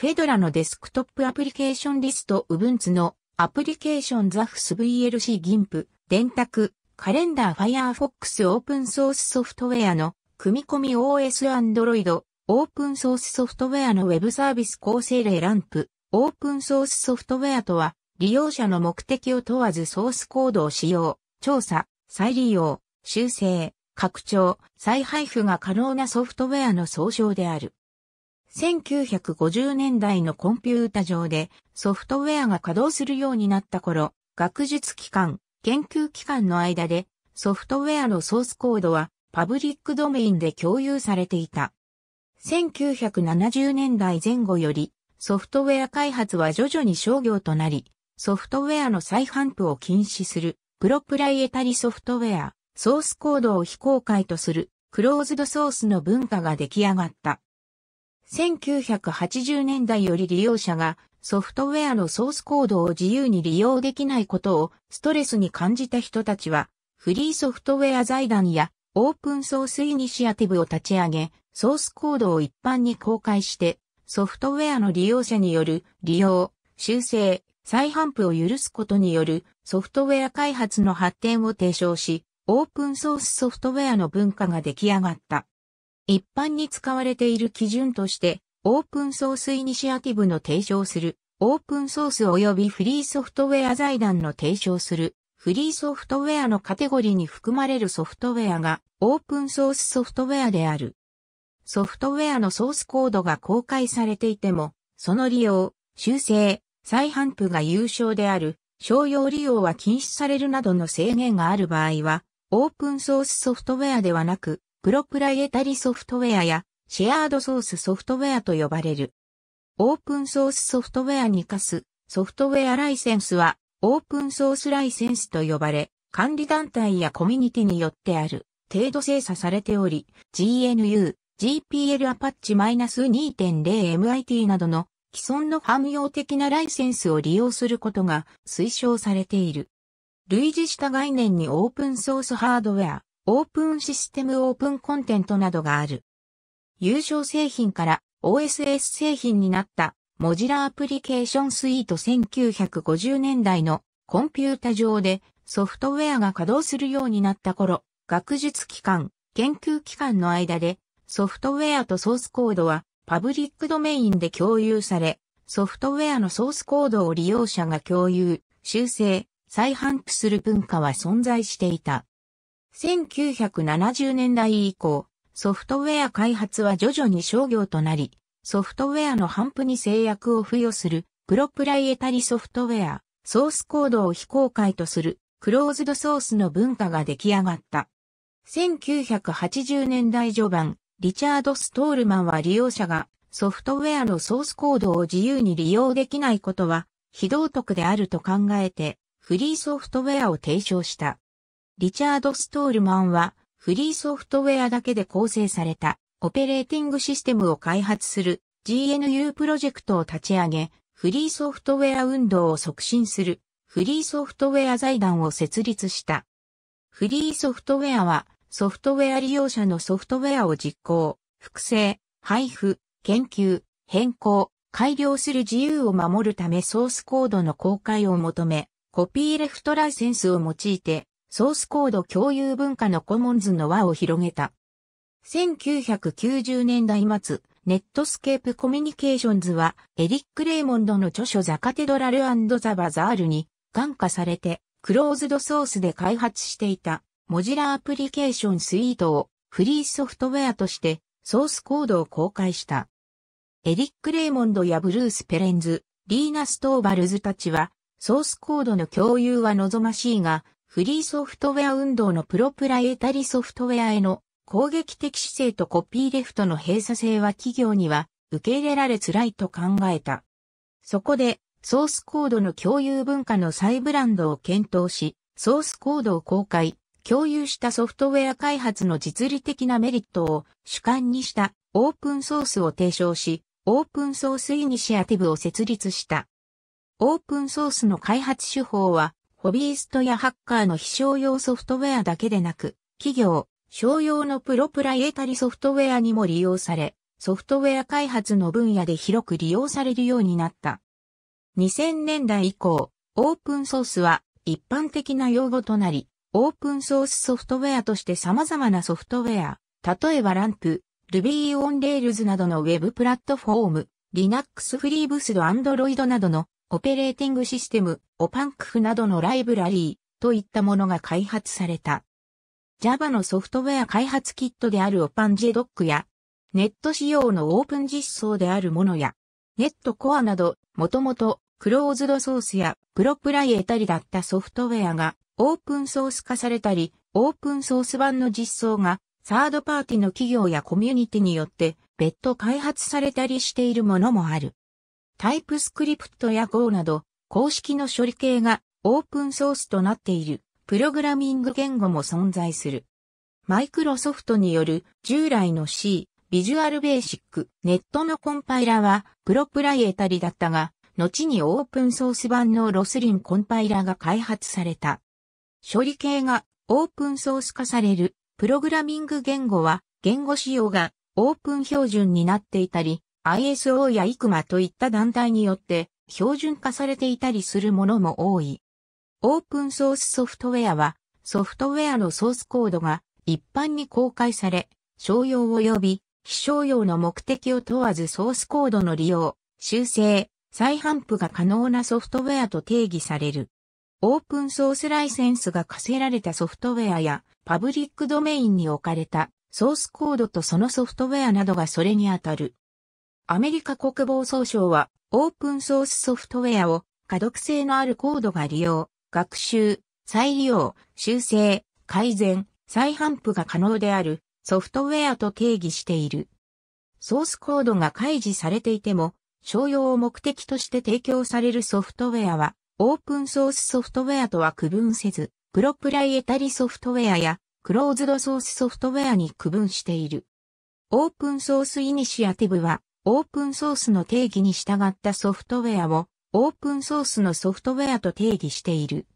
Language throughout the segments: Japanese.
フェドラのデスクトップアプリケーションリスト Ubuntu のアプリケーションザフス v l c ギンプ、電卓、カレンダー Firefox オープンソースソフトウェアの組み込み OS Android、オープンソースソフトウェアのウェブサービス構成例ランプ、オープンソースソフトウェアとは、利用者の目的を問わずソースコードを使用、調査、再利用、修正、拡張、再配布が可能なソフトウェアの総称である。1950年代のコンピュータ上でソフトウェアが稼働するようになった頃、学術機関、研究機関の間でソフトウェアのソースコードはパブリックドメインで共有されていた。1970年代前後よりソフトウェア開発は徐々に商業となり、ソフトウェアの再販布を禁止するプロプライエタリソフトウェア、ソースコードを非公開とするクローズドソースの文化が出来上がった。1980年代より利用者がソフトウェアのソースコードを自由に利用できないことをストレスに感じた人たちは、フリーソフトウェア財団やオープンソースイニシアティブを立ち上げ、ソースコードを一般に公開して、ソフトウェアの利用者による利用、修正、再販布を許すことによるソフトウェア開発の発展を提唱し、オープンソースソフトウェアの文化が出来上がった。一般に使われている基準として、オープンソースイニシアティブの提唱する、オープンソース及びフリーソフトウェア財団の提唱する、フリーソフトウェアのカテゴリーに含まれるソフトウェアがオープンソースソフトウェアである。ソフトウェアのソースコードが公開されていても、その利用、修正、再販布が有償である、商用利用は禁止されるなどの制限がある場合は、オープンソースソフトウェアではなく、プロプライエタリソフトウェアやシェアードソースソフトウェアと呼ばれる。オープンソースソフトウェアに課すソフトウェアライセンスはオープンソースライセンスと呼ばれ、管理団体やコミュニティによってある程度精査されており、GNU、GPL アパッチ -2.0MIT などの既存の汎用的なライセンスを利用することが推奨されている。類似した概念にオープンソースハードウェア、オープンシステムオープンコンテントなどがある。優勝製品から OSS 製品になったモジラアプリケーションスイート1950年代のコンピュータ上でソフトウェアが稼働するようになった頃、学術機関、研究機関の間でソフトウェアとソースコードはパブリックドメインで共有され、ソフトウェアのソースコードを利用者が共有、修正、再販布する文化は存在していた。1970年代以降、ソフトウェア開発は徐々に商業となり、ソフトウェアの反布に制約を付与する、プロプライエタリソフトウェア、ソースコードを非公開とする、クローズドソースの文化が出来上がった。1980年代序盤、リチャード・ストールマンは利用者がソフトウェアのソースコードを自由に利用できないことは非道徳であると考えてフリーソフトウェアを提唱した。リチャード・ストールマンは、フリーソフトウェアだけで構成された、オペレーティングシステムを開発する GNU プロジェクトを立ち上げ、フリーソフトウェア運動を促進するフリーソフトウェア財団を設立した。フリーソフトウェアはソフトウェア利用者のソフトウェアを実行、複製、配布、研究、変更、改良する自由を守るためソースコードの公開を求め、コピーレフトライセンスを用いてソースコード共有文化のコモンズの輪を広げた。1990年代末、ネットスケープコミュニケーションズは、エリック・レイモンドの著書ザカテドラルザバザールに、感化されて、クローズドソースで開発していた、モジラーアプリケーションスイートを、フリーソフトウェアとして、ソースコードを公開した。エリック・レイモンドやブルース・ペレンズ、リーナ・ストーバルズたちは、ソースコードの共有は望ましいが、フリーソフトウェア運動のプロプライエタリソフトウェアへの攻撃的姿勢とコピーレフトの閉鎖性は企業には受け入れられづらいと考えた。そこで、ソースコードの共有文化の再ブランドを検討し、ソースコードを公開、共有したソフトウェア開発の実利的なメリットを主観にしたオープンソースを提唱し、オープンソースイニシアティブを設立した。オープンソースの開発手法はホビーストやハッカーの非商用ソフトウェアだけでなく、企業、商用のプロプライエタリソフトウェアにも利用され、ソフトウェア開発の分野で広く利用されるようになった。2000年代以降、オープンソースは一般的な用語となり、オープンソースソフトウェアとして様々なソフトウェア、例えばランプ、Ruby on Rails などのウェブプラットフォーム、Linux フリーブスド Android などのオペレーティングシステム、オパンクフなどのライブラリーといったものが開発された。Java のソフトウェア開発キットであるオパンジ j d o c や、ネット仕様のオープン実装であるものや、ネットコアなど、もともとクローズドソースやプロプライエタリだったソフトウェアがオープンソース化されたり、オープンソース版の実装がサードパーティの企業やコミュニティによって別途開発されたりしているものもある。タイプスクリプトや Go など、公式の処理系がオープンソースとなっているプログラミング言語も存在する。マイクロソフトによる従来の C、ビジュアルベーシック、ネットのコンパイラはプロプライエタリだったが、後にオープンソース版のロスリンコンパイラが開発された。処理系がオープンソース化されるプログラミング言語は言語仕様がオープン標準になっていたり、ISO や ICMA といった団体によって標準化されていたりするものも多い。オープンソースソフトウェアはソフトウェアのソースコードが一般に公開され、商用及び非商用の目的を問わずソースコードの利用、修正、再販布が可能なソフトウェアと定義される。オープンソースライセンスが課せられたソフトウェアやパブリックドメインに置かれたソースコードとそのソフトウェアなどがそれにあたる。アメリカ国防総省は、オープンソースソフトウェアを、可読性のあるコードが利用、学習、再利用、修正、改善、再反布が可能であるソフトウェアと定義している。ソースコードが開示されていても、商用を目的として提供されるソフトウェアは、オープンソースソフトウェアとは区分せず、プロプライエタリソフトウェアや、クローズドソースソフトウェアに区分している。オープンソースイニシアティブは、オープンソースの定義に従ったソフトウェアをオープンソースのソフトウェアと定義している。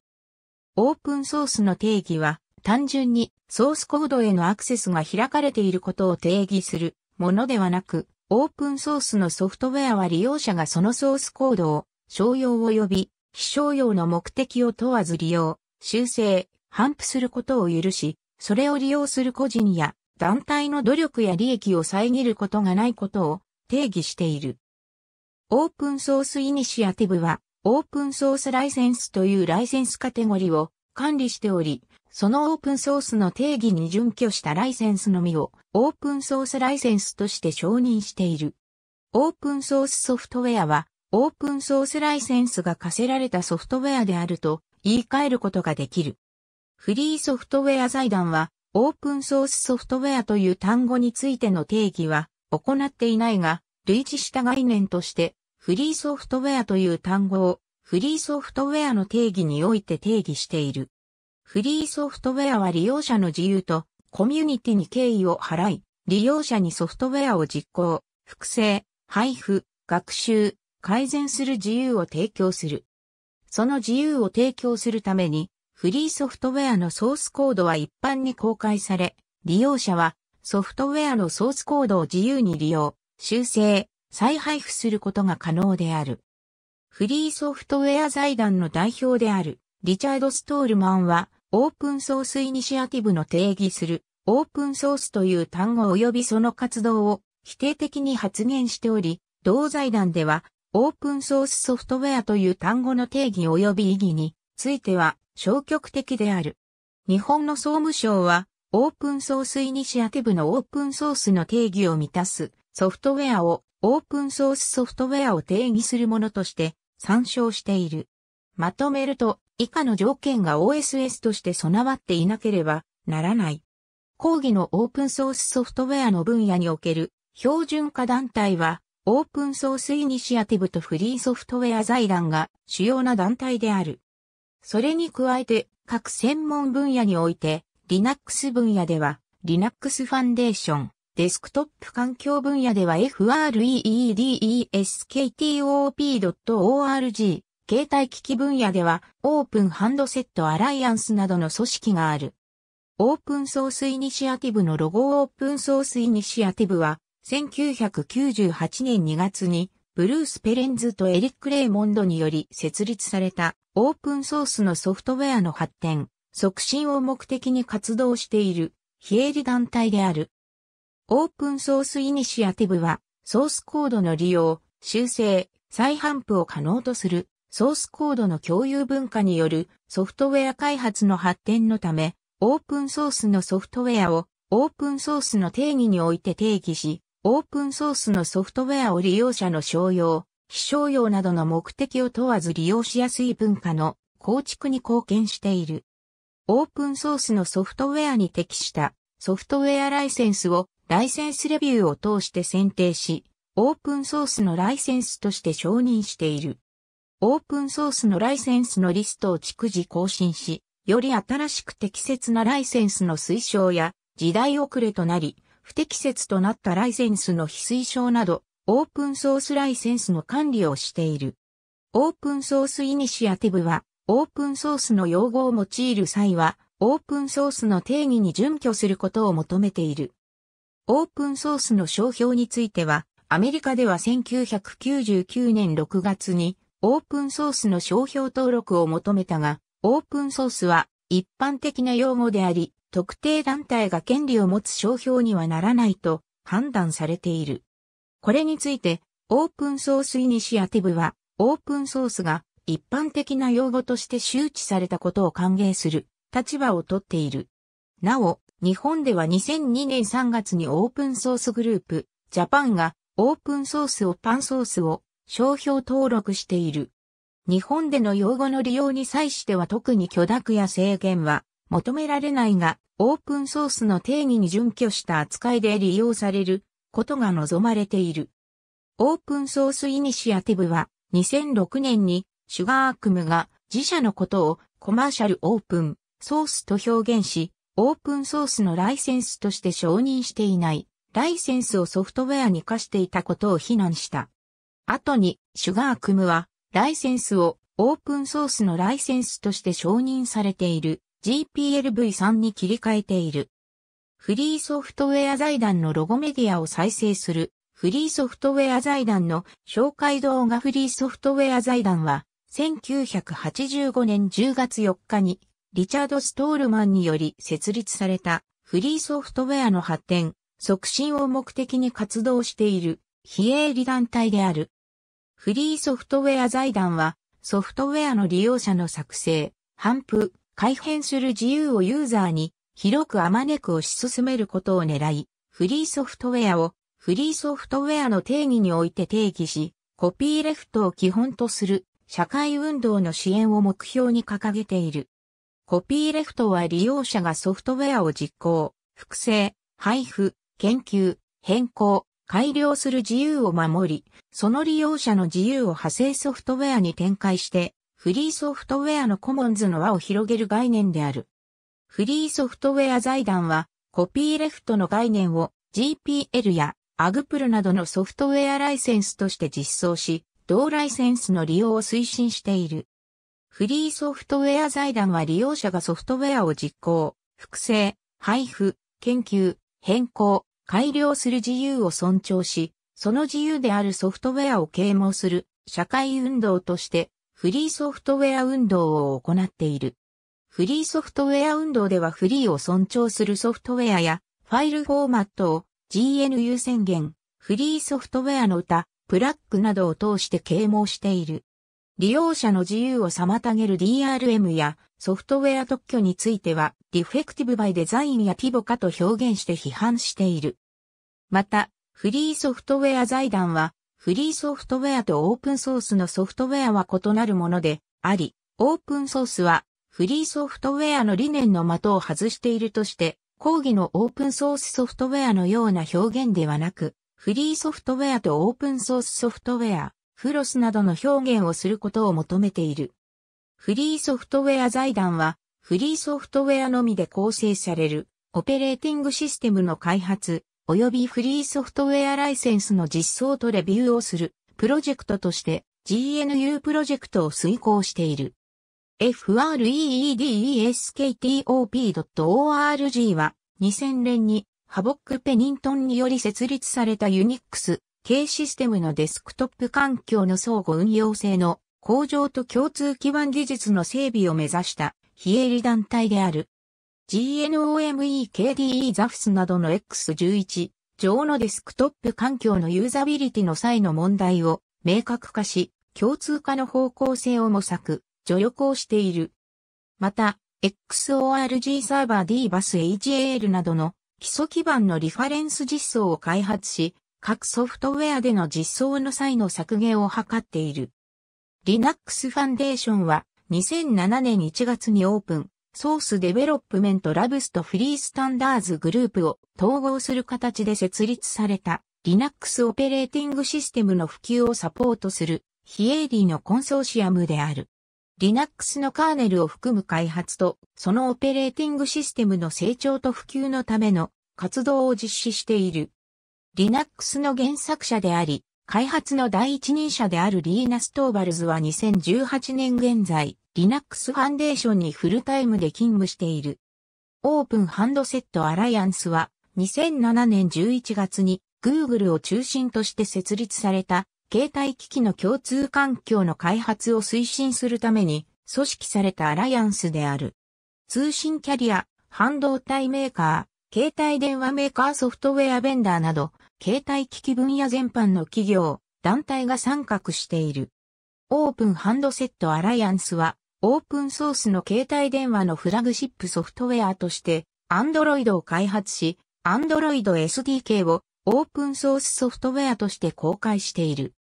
オープンソースの定義は単純にソースコードへのアクセスが開かれていることを定義するものではなく、オープンソースのソフトウェアは利用者がそのソースコードを商用及び非商用の目的を問わず利用、修正、反布することを許し、それを利用する個人や団体の努力や利益を遮ることがないことを定義している。オープンソースイニシアティブは、オープンソースライセンスというライセンスカテゴリを管理しており、そのオープンソースの定義に準拠したライセンスのみをオープンソースライセンスとして承認している。オープンソースソフトウェアは、オープンソースライセンスが課せられたソフトウェアであると言い換えることができる。フリーソフトウェア財団は、オープンソースソフトウェアという単語についての定義は、行っていないが、類似した概念として、フリーソフトウェアという単語を、フリーソフトウェアの定義において定義している。フリーソフトウェアは利用者の自由とコミュニティに敬意を払い、利用者にソフトウェアを実行、複製、配布、学習、改善する自由を提供する。その自由を提供するために、フリーソフトウェアのソースコードは一般に公開され、利用者はソフトウェアのソースコードを自由に利用、修正、再配布することが可能である。フリーソフトウェア財団の代表であるリチャード・ストールマンは、オープンソースイニシアティブの定義するオープンソースという単語及びその活動を否定的に発言しており、同財団ではオープンソースソフトウェアという単語の定義及び意義については消極的である。日本の総務省はオープンソースイニシアティブのオープンソースの定義を満たすソフトウェアをオープンソースソフトウェアを定義するものとして参照している。まとめると以下の条件が OSS として備わっていなければならない。講義のオープンソースソフトウェアの分野における標準化団体はオープンソースイニシアティブとフリーソフトウェア財団が主要な団体である。それに加えて各専門分野において Linux 分野では Linux Foundation、デスクトップ環境分野では freedeskTOP.org、携帯機器分野ではオープンハンドセットアライアンスなどの組織がある。オープンソースイニシアティブのロゴオープンソースイニシアティブは1998年2月にブルース・ペレンズとエリック・レイモンドにより設立されたオープンソースのソフトウェアの発展、促進を目的に活動している非営利団体である。オープンソースイニシアティブはソースコードの利用、修正、再販布を可能とするソースコードの共有文化によるソフトウェア開発の発展のため、オープンソースのソフトウェアをオープンソースの定義において定義し、オープンソースのソフトウェアを利用者の商用、非商用などの目的を問わず利用しやすい文化の構築に貢献している。オープンソースのソフトウェアに適したソフトウェアライセンスをライセンスレビューを通して選定し、オープンソースのライセンスとして承認している。オープンソースのライセンスのリストを逐次更新し、より新しく適切なライセンスの推奨や、時代遅れとなり、不適切となったライセンスの非推奨など、オープンソースライセンスの管理をしている。オープンソースイニシアティブは、オープンソースの用語を用いる際は、オープンソースの定義に準拠することを求めている。オープンソースの商標については、アメリカでは1999年6月にオープンソースの商標登録を求めたが、オープンソースは一般的な用語であり、特定団体が権利を持つ商標にはならないと判断されている。これについて、オープンソースイニシアティブは、オープンソースが一般的な用語として周知されたことを歓迎する立場をとっている。なお、日本では2002年3月にオープンソースグループ、ジャパンがオープンソースをパンソースを商標登録している。日本での用語の利用に際しては特に許諾や制限は求められないが、オープンソースの定義に準拠した扱いで利用されることが望まれている。オープンソースイニシアティブは2006年にシュガークムが自社のことをコマーシャルオープンソースと表現し、オープンソースのライセンスとして承認していないライセンスをソフトウェアに課していたことを非難した。後に、シュガークムはライセンスをオープンソースのライセンスとして承認されている GPLv3 に切り替えている。フリーソフトウェア財団のロゴメディアを再生するフリーソフトウェア財団の紹介動画フリーソフトウェア財団は1985年10月4日に、リチャード・ストールマンにより設立されたフリーソフトウェアの発展、促進を目的に活動している非営利団体である。フリーソフトウェア財団はソフトウェアの利用者の作成、反布、改変する自由をユーザーに広くあまねく推し進めることを狙い、フリーソフトウェアをフリーソフトウェアの定義において定義し、コピーレフトを基本とする社会運動の支援を目標に掲げている。コピーレフトは利用者がソフトウェアを実行、複製、配布、研究、変更、改良する自由を守り、その利用者の自由を派生ソフトウェアに展開して、フリーソフトウェアのコモンズの輪を広げる概念である。フリーソフトウェア財団は、コピーレフトの概念を GPL や AGPL などのソフトウェアライセンスとして実装し、同ライセンスの利用を推進している。フリーソフトウェア財団は利用者がソフトウェアを実行、複製、配布、研究、変更、改良する自由を尊重し、その自由であるソフトウェアを啓蒙する社会運動としてフリーソフトウェア運動を行っている。フリーソフトウェア運動ではフリーを尊重するソフトウェアやファイルフォーマットを GNU 宣言、フリーソフトウェアの歌、プラックなどを通して啓蒙している。利用者の自由を妨げる DRM やソフトウェア特許については、ディフェクティブバイデザインやティボカと表現して批判している。また、フリーソフトウェア財団は、フリーソフトウェアとオープンソースのソフトウェアは異なるものであり、オープンソースはフリーソフトウェアの理念の的を外しているとして、講義のオープンソースソフトウェアのような表現ではなく、フリーソフトウェアとオープンソースソフトウェア、フロスなどの表現をすることを求めている。フリーソフトウェア財団は、フリーソフトウェアのみで構成される、オペレーティングシステムの開発、及びフリーソフトウェアライセンスの実装とレビューをする、プロジェクトとして、GNU プロジェクトを遂行している。freedesktop.org は2000年にハボック・ペニントンにより設立されたユニックス系システムのデスクトップ環境の相互運用性の向上と共通基盤技術の整備を目指した非営利団体である。GNOME KDE ZAFS などの X11 上のデスクトップ環境のユーザビリティの際の問題を明確化し、共通化の方向性を模索、助力をしている。また、XORG サーバー D バス HAL などの基礎基盤のリファレンス実装を開発し、各ソフトウェアでの実装の際の削減を図っている。Linux Foundation は2007年1月にオープン、ソースデベロップメントラブスとフリースタンダーズグループを統合する形で設立された Linux オペレーティングシステムの普及をサポートする非営利のコンソーシアムである。Linux のカーネルを含む開発と、そのオペレーティングシステムの成長と普及のための活動を実施している。Linux の原作者であり、開発の第一人者であるリーナ・ストーバルズは2018年現在、Linux ファンデーションにフルタイムで勤務している。オープンハンドセットアライアンスは2007年11月に Google を中心として設立された携帯機器の共通環境の開発を推進するために組織されたアライアンスである。通信キャリア、半導体メーカー、携帯電話メーカーソフトウェアベンダーなど、携帯機器分野全般の企業、団体が参画している。オープンハンドセットアライアンスは、オープンソースの携帯電話のフラグシップソフトウェアとして、Android を開発し、Android SDK をオープンソースソフトウェアとして公開している。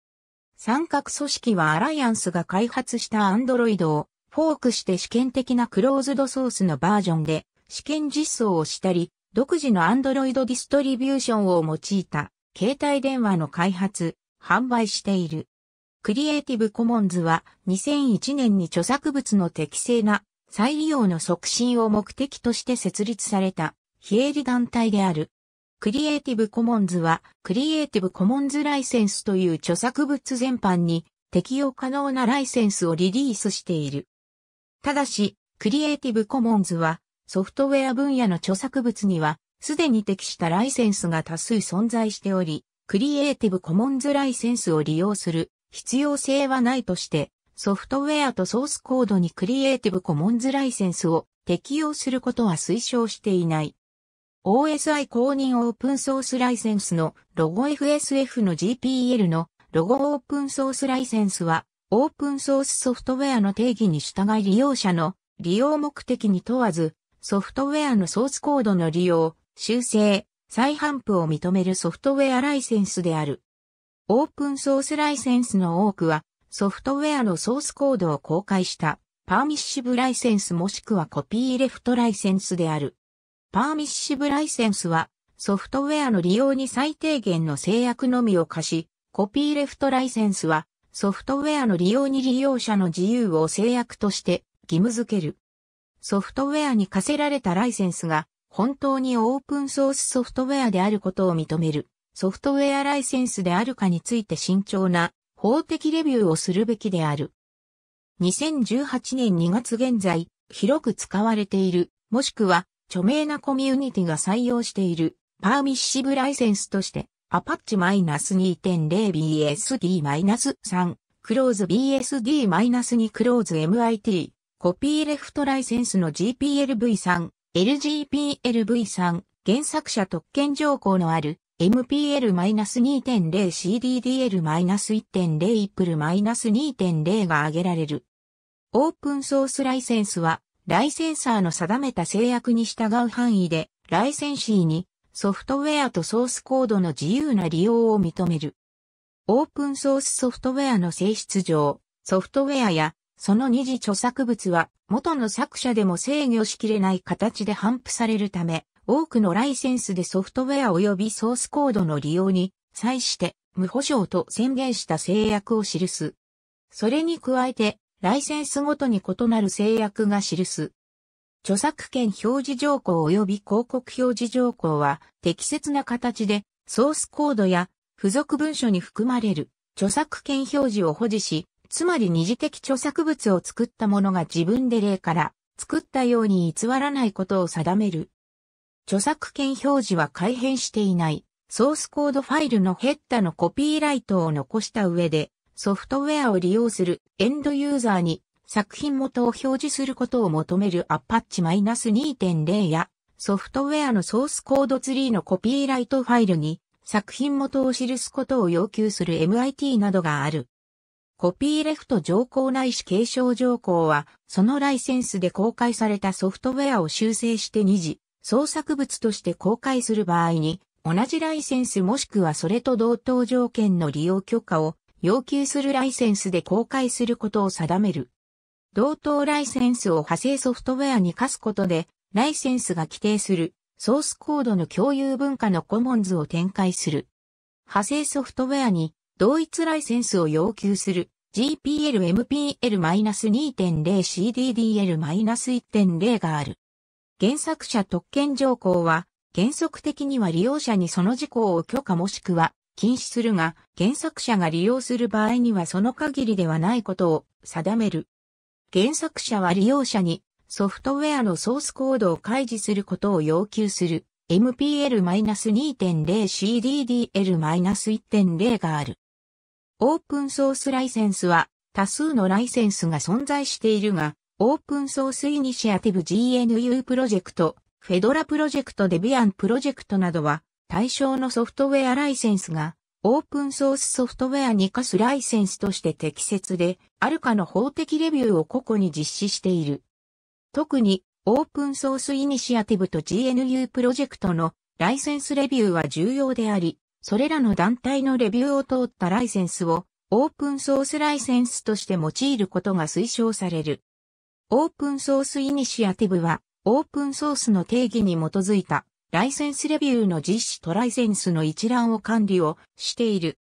三角組織はアライアンスが開発したアンドロイドをフォークして試験的なクローズドソースのバージョンで試験実装をしたり、独自のアンドロイドディストリビューションを用いた携帯電話の開発、販売している。クリエイティブコモンズは2001年に著作物の適正な再利用の促進を目的として設立された非営利団体である。クリエイティブコモンズは、クリエイティブコモンズライセンスという著作物全般に適用可能なライセンスをリリースしている。ただし、クリエイティブコモンズは、ソフトウェア分野の著作物には、すでに適したライセンスが多数存在しており、クリエイティブコモンズライセンスを利用する必要性はないとして、ソフトウェアとソースコードにクリエイティブコモンズライセンスを適用することは推奨していない。OSI 公認オープンソースライセンスのロゴ FSF の GPL のロゴオープンソースライセンスはオープンソースソフトウェアの定義に従い利用者の利用目的に問わずソフトウェアのソースコードの利用、修正、再販布を認めるソフトウェアライセンスである。オープンソースライセンスの多くはソフトウェアのソースコードを公開したパーミッシブライセンスもしくはコピーレフトライセンスである。パーミッシブライセンスは、ソフトウェアの利用に最低限の制約のみを課し、コピーレフトライセンスは、ソフトウェアの利用に利用者の自由を制約として義務付ける。ソフトウェアに課せられたライセンスが、本当にオープンソースソフトウェアであることを認める、ソフトウェアライセンスであるかについて慎重な法的レビューをするべきである。2018年2月現在、広く使われている、もしくは著名なコミュニティが採用しているパーミッシブライセンスとして、アパッチ -2.0BSD-3、クローズ BSD-2 クローズ MIT、コピーレフトライセンスの GPLv3、LGPLv3、原作者特権条項のある MPL-2.0CDDL-1.0 イップル -2.0 が挙げられる。オープンソースライセンスはライセンサーの定めた制約に従う範囲で、ライセンシーにソフトウェアとソースコードの自由な利用を認める。オープンソースソフトウェアの性質上、ソフトウェアやその二次著作物は元の作者でも制御しきれない形で反布されるため、多くのライセンスでソフトウェア及びソースコードの利用に際して無保証と宣言した制約を記す。それに加えてライセンスごとに異なる制約が記す。著作権表示条項及び広告表示条項は適切な形でソースコードや付属文書に含まれる著作権表示を保持し、つまり二次的著作物を作った者が自分で例から作ったように偽らないことを定める。著作権表示は改変していないソースコードファイルのヘッダのコピーライトを残した上でソフトウェアを利用するエンドユーザーに作品元を表示することを求める Apache-2.0 やソフトウェアのソースコードツリーのコピーライトファイルに作品元を記すことを要求する MIT などがある。コピーレフト条項ないし継承条項は、そのライセンスで公開されたソフトウェアを修正して二次、創作物として公開する場合に、同じライセンスもしくはそれと同等条件の利用許可を要求するライセンスで公開することを定める。同等ライセンスを派生ソフトウェアに課すことで、ライセンスが規定するソースコードの共有文化のコモンズを展開する。派生ソフトウェアに同一ライセンスを要求する GPL-MPL-2.0CDDL-1.0 がある。原作者特権条項は原則的には利用者にその事項を許可もしくは禁止するが、原作者が利用する場合にはその限りではないことを定める。原作者は利用者にソフトウェアのソースコードを開示することを要求する MPL-2.0CDDL-1.0 がある。オープンソースライセンスは多数のライセンスが存在しているが、オープンソースイニシアティブ GNU プロジェクト、フェドラプロジェクトデビアンプロジェクトなどは対象のソフトウェアライセンスがオープンソースソフトウェアに課すライセンスとして適切で、あるかの法的レビューを個々に実施している。特に、オープンソースイニシアティブと GNU プロジェクトのライセンスレビューは重要であり、それらの団体のレビューを通ったライセンスをオープンソースライセンスとして用いることが推奨される。オープンソースイニシアティブはオープンソースの定義に基づいたライセンスレビューの実施とライセンスの一覧を管理をしている。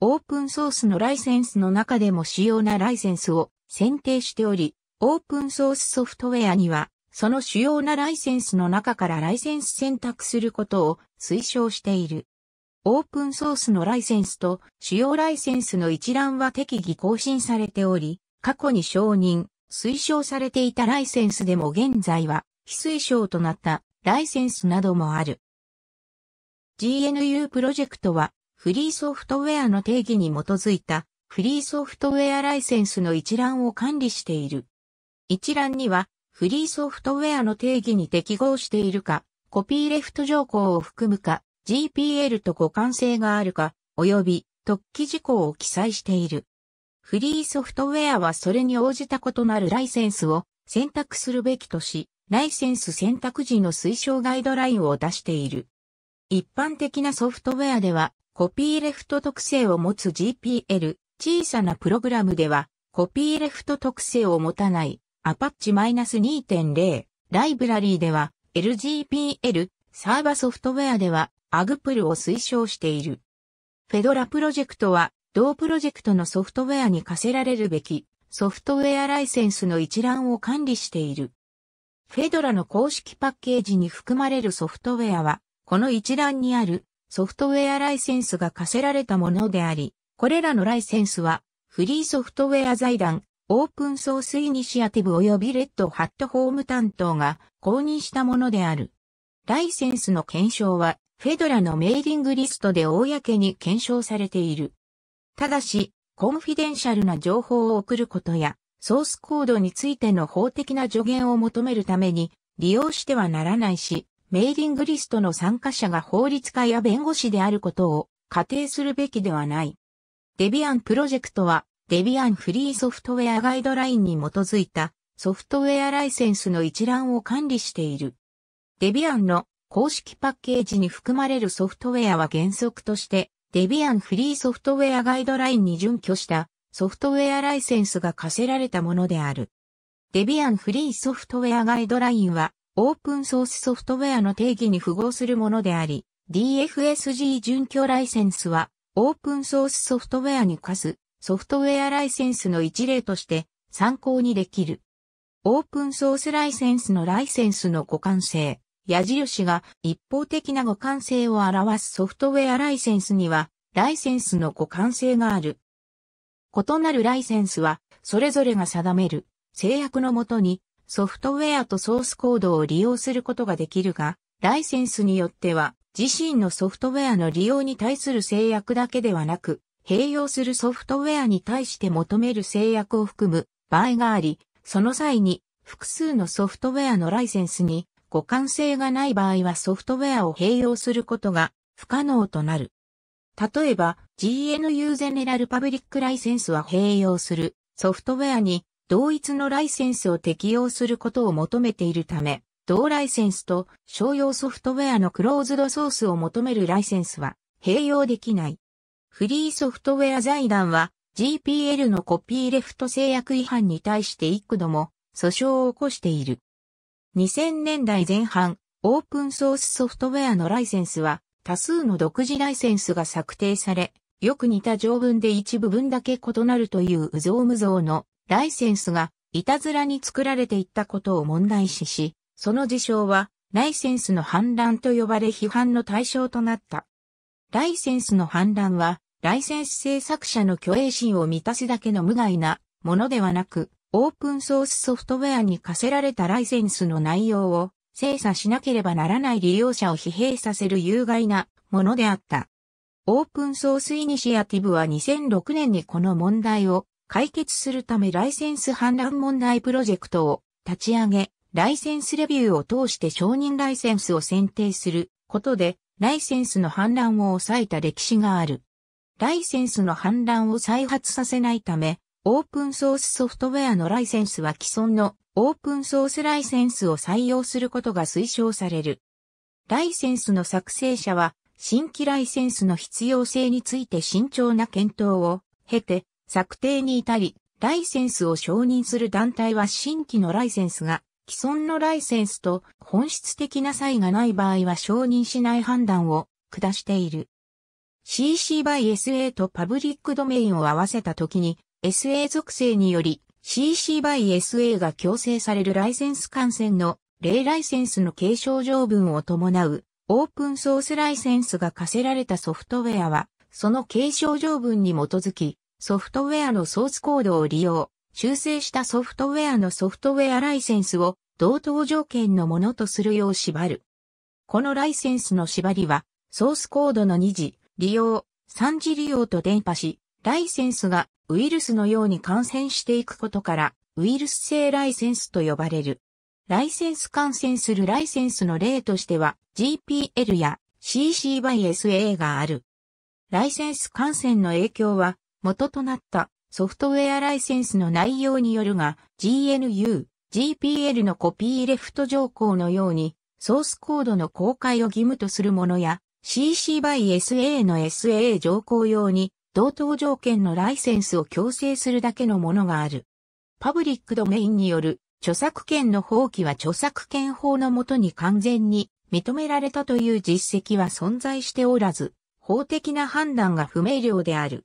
オープンソースのライセンスの中でも主要なライセンスを選定しており、オープンソースソフトウェアには、その主要なライセンスの中からライセンス選択することを推奨している。オープンソースのライセンスと主要ライセンスの一覧は適宜更新されており、過去に承認、推奨されていたライセンスでも現在は非推奨となったライセンスなどもある。GNU プロジェクトは、フリーソフトウェアの定義に基づいた、フリーソフトウェアライセンスの一覧を管理している。一覧には、フリーソフトウェアの定義に適合しているか、コピーレフト条項を含むか、GPL と互換性があるか、及び特記事項を記載している。フリーソフトウェアはそれに応じた異なるライセンスを選択するべきとし、ライセンス選択時の推奨ガイドラインを出している。一般的なソフトウェアでは、コピーレフト特性を持つ GPL、小さなプログラムでは、コピーレフト特性を持たない、アパッチ -2.0、ライブラリーでは、LGPL、サーバソフトウェアでは、アグプルを推奨している。フェドラプロジェクトは、同プロジェクトのソフトウェアに課せられるべき、ソフトウェアライセンスの一覧を管理している。フェドラの公式パッケージに含まれるソフトウェアは、この一覧にあるソフトウェアライセンスが課せられたものであり、これらのライセンスは、フリーソフトウェア財団、オープンソースイニシアティブ及びレッドハットホーム担当が公認したものである。ライセンスの検証は、フェドラのメーリングリストで公に検証されている。ただし、コンフィデンシャルな情報を送ることや、ソースコードについての法的な助言を求めるために利用してはならないし、メーリングリストの参加者が法律家や弁護士であることを仮定するべきではない。デビアンプロジェクトはデビアンフリーソフトウェアガイドラインに基づいたソフトウェアライセンスの一覧を管理している。デビアンの公式パッケージに含まれるソフトウェアは原則としてデビアンフリーソフトウェアガイドラインに準拠したソフトウェアライセンスが課せられたものである。デビアンフリーソフトウェアガイドラインは、オープンソースソフトウェアの定義に符合するものであり、DFSG 準拠ライセンスは、オープンソースソフトウェアに課すソフトウェアライセンスの一例として参考にできる。オープンソースライセンスのライセンスの互換性、矢印が一方的な互換性を表すソフトウェアライセンスには、ライセンスの互換性がある。異なるライセンスは、それぞれが定める制約のもとに、ソフトウェアとソースコードを利用することができるが、ライセンスによっては、自身のソフトウェアの利用に対する制約だけではなく、併用するソフトウェアに対して求める制約を含む場合があり、その際に複数のソフトウェアのライセンスに互換性がない場合はソフトウェアを併用することが不可能となる。例えば GNU ゼネラルパブリックライセンスは併用するソフトウェアに同一のライセンスを適用することを求めているため、同ライセンスと商用ソフトウェアのクローズドソースを求めるライセンスは併用できない。フリーソフトウェア財団は GPL のコピーレフト制約違反に対して幾度も訴訟を起こしている。2000年代前半、オープンソースソフトウェアのライセンスは多数の独自ライセンスが策定され、よく似た条文で一部分だけ異なるという有造無造のライセンスがいたずらに作られていったことを問題視し、その事象はライセンスの反乱と呼ばれ批判の対象となった。ライセンスの反乱は、ライセンス制作者の虚栄心を満たすだけの無害なものではなく、オープンソースソフトウェアに課せられたライセンスの内容を精査しなければならない利用者を疲弊させる有害なものであった。オープンソースイニシアティブは2006年にこの問題を解決するためライセンス反乱問題プロジェクトを立ち上げ、ライセンスレビューを通して承認ライセンスを選定することで、ライセンスの反乱を抑えた歴史がある。ライセンスの反乱を再発させないため、オープンソースソフトウェアのライセンスは既存のオープンソースライセンスを採用することが推奨される。ライセンスの作成者は、新規ライセンスの必要性について慎重な検討を経て策定に至り、ライセンスを承認する団体は新規のライセンスが既存のライセンスと本質的な差異がない場合は承認しない判断を下している。CC by SA とパブリックドメインを合わせた時に SA 属性により CC by SA が強制されるライセンス感染の例ライセンスの継承条文を伴うオープンソースライセンスが課せられたソフトウェアは、その継承条文に基づき、ソフトウェアのソースコードを利用、修正したソフトウェアのソフトウェアライセンスを同等条件のものとするよう縛る。このライセンスの縛りは、ソースコードの2次、利用、3次利用と伝播し、ライセンスがウイルスのように感染していくことから、ウイルス性ライセンスと呼ばれる。ライセンス感染するライセンスの例としては、GPL や CC by SA がある。ライセンス感染の影響は、元となったソフトウェアライセンスの内容によるが、GNU、GPL のコピーレフト条項のように、ソースコードの公開を義務とするものや、CC by SA の SA 条項用に、同等条件のライセンスを強制するだけのものがある。パブリックドメインによる著作権の放棄は著作権法のもとに完全に認められたという実績は存在しておらず、法的な判断が不明瞭である。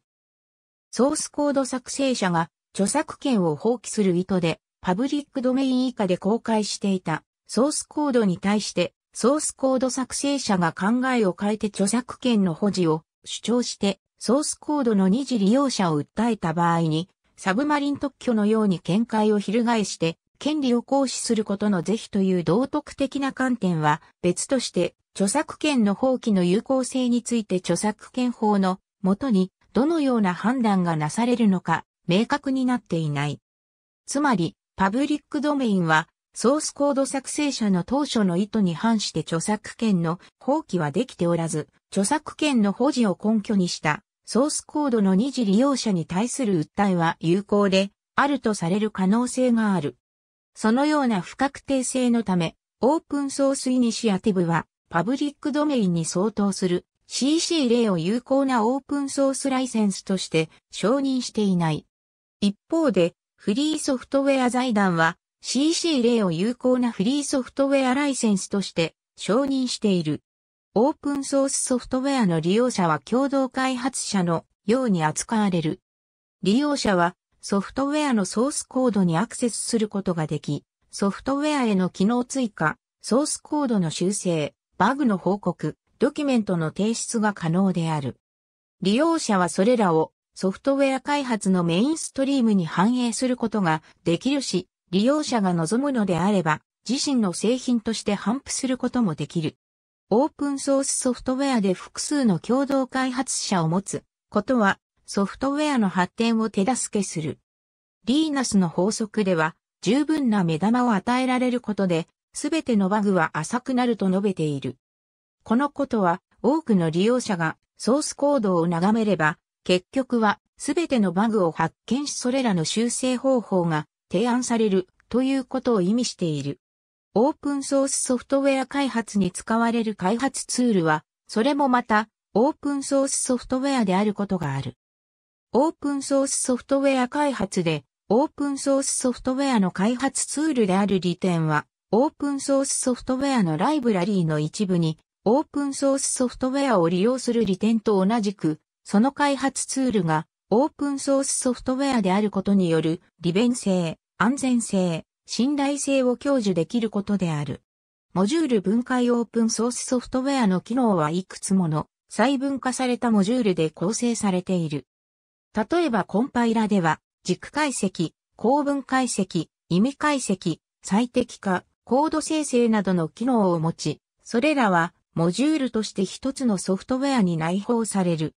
ソースコード作成者が著作権を放棄する意図で、パブリックドメイン以下で公開していたソースコードに対して、ソースコード作成者が考えを変えて著作権の保持を主張してソースコードの二次利用者を訴えた場合に、サブマリン特許のように見解を翻して、権利を行使することの是非という道徳的な観点は別として、著作権の放棄の有効性について著作権法のもとにどのような判断がなされるのか明確になっていない。つまり、パブリックドメインはソースコード作成者の当初の意図に反して著作権の放棄はできておらず、著作権の保持を根拠にしたソースコードの二次利用者に対する訴えは有効で、あるとされる可能性がある。そのような不確定性のため、オープンソースイニシアティブは、パブリックドメインに相当する CC 例を有効なオープンソースライセンスとして承認していない。一方で、フリーソフトウェア財団は CC 例を有効なフリーソフトウェアライセンスとして承認している。オープンソースソフトウェアの利用者は共同開発者のように扱われる。利用者はソフトウェアのソースコードにアクセスすることができ、ソフトウェアへの機能追加、ソースコードの修正、バグの報告、ドキュメントの提出が可能である。利用者はそれらをソフトウェア開発のメインストリームに反映することができるし、利用者が望むのであれば、自身の製品として反布することもできる。オープンソースソフトウェアで複数の共同開発者を持つことはソフトウェアの発展を手助けする。リーナスの法則では十分な目玉を与えられることで全てのバグは浅くなると述べている。このことは多くの利用者がソースコードを眺めれば結局は全てのバグを発見しそれらの修正方法が提案されるということを意味している。オープンソースソフトウェア開発に使われる開発ツールは、それもまた、オープンソースソフトウェアであることがある。オープンソースソフトウェア開発で、オープンソースソフトウェアの開発ツールである利点は、オープンソースソフトウェアのライブラリーの一部に、オープンソースソフトウェアを利用する利点と同じく、その開発ツールが、オープンソースソフトウェアであることによる利便性、安全性、信頼性を享受できることである。モジュール分解オープンソースソフトウェアの機能はいくつもの細分化されたモジュールで構成されている。例えばコンパイラでは、軸解析、構文解析、意味解析、最適化、コード生成などの機能を持ち、それらはモジュールとして一つのソフトウェアに内包される。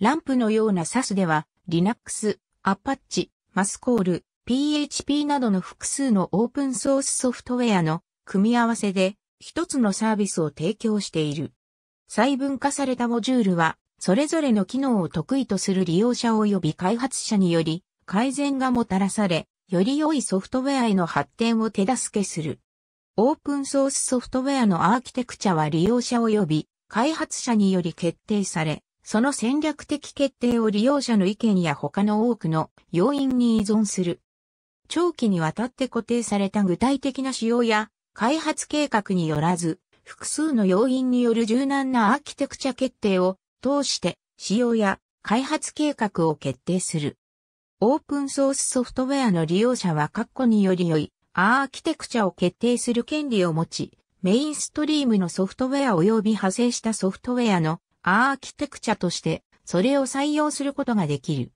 ランプのような SAS では、Linux、Apache、マスコール、PHP などの複数のオープンソースソフトウェアの組み合わせで一つのサービスを提供している。細分化されたモジュールは、それぞれの機能を得意とする利用者及び開発者により改善がもたらされ、より良いソフトウェアへの発展を手助けする。オープンソースソフトウェアのアーキテクチャは利用者及び開発者により決定され、その戦略的決定を利用者の意見や他の多くの要因に依存する。長期にわたって固定された具体的な仕様や開発計画によらず、複数の要因による柔軟なアーキテクチャ決定を通して仕様や開発計画を決定する。オープンソースソフトウェアの利用者は括弧により良いアーキテクチャを決定する権利を持ち、メインストリームのソフトウェア及び派生したソフトウェアのアーキテクチャとしてそれを採用することができる。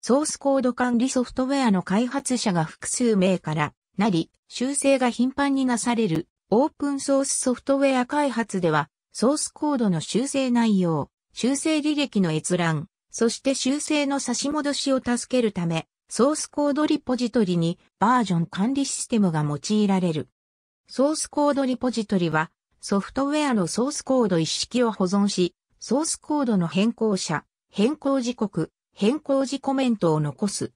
ソースコード管理ソフトウェアの開発者が複数名からなり、修正が頻繁になされるオープンソースソフトウェア開発では、ソースコードの修正内容、修正履歴の閲覧、そして修正の差し戻しを助けるため、ソースコードリポジトリにバージョン管理システムが用いられる。ソースコードリポジトリは、ソフトウェアのソースコード一式を保存し、ソースコードの変更者、変更時刻、変更時コメントを残す。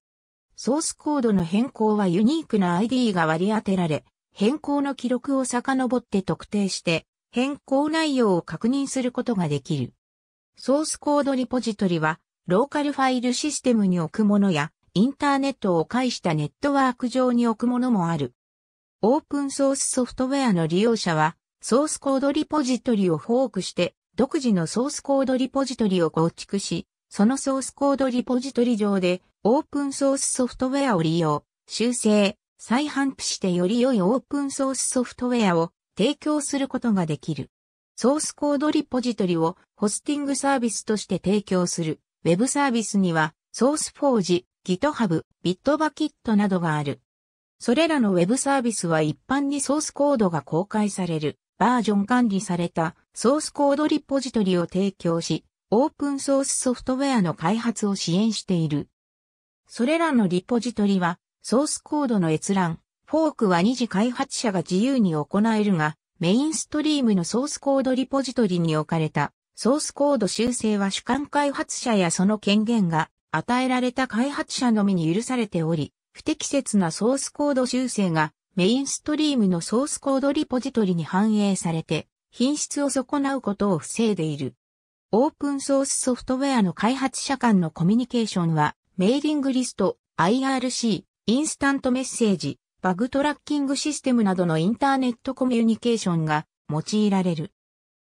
ソースコードの変更はユニークな ID が割り当てられ、変更の記録を遡って特定して、変更内容を確認することができる。ソースコードリポジトリは、ローカルファイルシステムに置くものや、インターネットを介したネットワーク上に置くものもある。オープンソースソフトウェアの利用者は、ソースコードリポジトリをフォークして、独自のソースコードリポジトリを構築し、そのソースコードリポジトリ上で、オープンソースソフトウェアを利用、修正、再反布してより良いオープンソースソフトウェアを提供することができる。ソースコードリポジトリをホスティングサービスとして提供するウェブサービスにはソースフォージ、GitHub、Bitbucket などがある。それらのウェブサービスは一般にソースコードが公開されるバージョン管理されたソースコードリポジトリを提供し、オープンソースソフトウェアの開発を支援している。それらのリポジトリは、ソースコードの閲覧、フォークは二次開発者が自由に行えるが、メインストリームのソースコードリポジトリに置かれた、ソースコード修正は主観開発者やその権限が与えられた開発者のみに許されており、不適切なソースコード修正がメインストリームのソースコードリポジトリに反映されて、品質を損なうことを防いでいる。オープンソースソフトウェアの開発者間のコミュニケーションは、メーリングリスト、IRC、インスタントメッセージ、バグトラッキングシステムなどのインターネットコミュニケーションが用いられる。